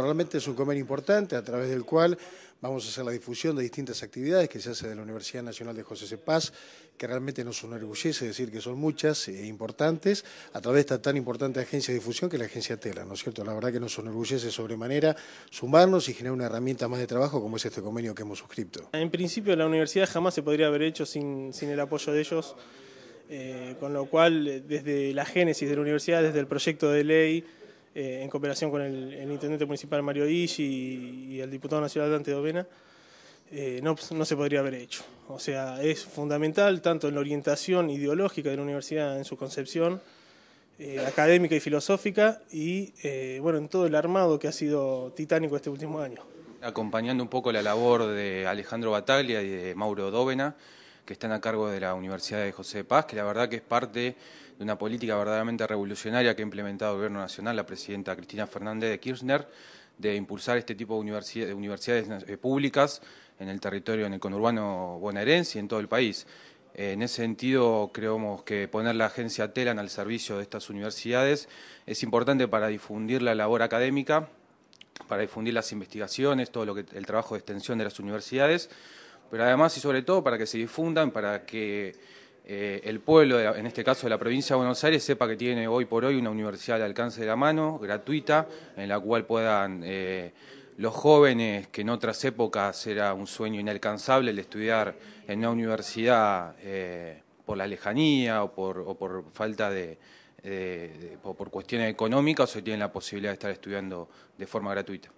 realmente es un convenio importante a través del cual vamos a hacer la difusión de distintas actividades que se hace de la Universidad Nacional de José C. Paz, que realmente nos enorgullece decir que son muchas e importantes, a través de esta tan importante agencia de difusión que es la agencia Tela, ¿no es cierto? La verdad que nos enorgullece sobremanera sumarnos y generar una herramienta más de trabajo como es este convenio que hemos suscrito. En principio la universidad jamás se podría haber hecho sin, el apoyo de ellos, eh, con lo cual desde la génesis de la universidad, desde el proyecto de ley, eh, en cooperación con el, intendente municipal Mario Ishi y, el diputado nacional Dante Dovena, eh, no, no, se podría haber hecho. O sea, es fundamental tanto en la orientación ideológica de la universidad, en su concepción eh, académica y filosófica, y bueno, en todo el armado que ha sido titánico este último año. Acompañando un poco la labor de Alejandro Bataglia y de Mauro Dovena, que están a cargo de la Universidad de José de Paz, que la verdad que es parte de una política verdaderamente revolucionaria que ha implementado el Gobierno Nacional, la presidenta Cristina Fernández de Kirchner, de impulsar este tipo de, universidades eh, públicas en el territorio, en el conurbano bonaerense y en todo el país. Eh, en ese sentido, creemos que poner la agencia TELAN al servicio de estas universidades es importante para difundir la labor académica, para difundir las investigaciones, todo lo que el trabajo de extensión de las universidades, pero además y sobre todo para que se difundan, para que eh, el pueblo, en este caso de la provincia de Buenos Aires, sepa que tiene hoy por hoy una universidad al alcance de la mano, gratuita, en la cual puedan eh, los jóvenes, que en otras épocas era un sueño inalcanzable el estudiar en una universidad eh, por la lejanía o por, falta de, por cuestiones económicas, hoy tienen la posibilidad de estar estudiando de forma gratuita.